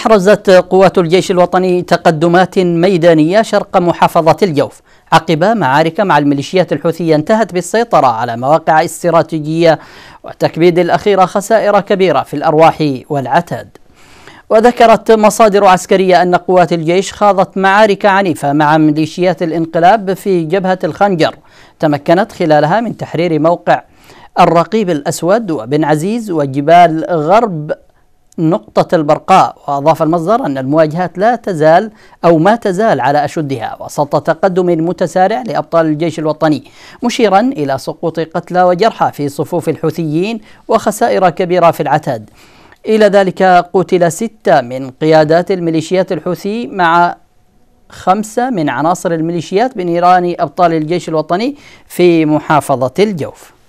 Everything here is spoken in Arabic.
أحرزت قوات الجيش الوطني تقدمات ميدانية شرق محافظة الجوف عقب معارك مع الميليشيات الحوثية انتهت بالسيطرة على مواقع استراتيجية وتكبيد الأخيرة خسائر كبيرة في الأرواح والعتاد وذكرت مصادر عسكرية أن قوات الجيش خاضت معارك عنيفة مع ميليشيات الانقلاب في جبهة الخنجر تمكنت خلالها من تحرير موقع الرقيب الأسود وبن عزيز وجبال غرب نقطة البرقاء وأضاف المصدر أن المواجهات لا تزال أو ما تزال على أشدها وسط تقدم متسارع لأبطال الجيش الوطني مشيرا إلى سقوط قتلى وجرحى في صفوف الحوثيين وخسائر كبيرة في العتاد إلى ذلك قتل ستة من قيادات الميليشيات الحوثي مع خمسة من عناصر الميليشيات بنيران أبطال الجيش الوطني في محافظة الجوف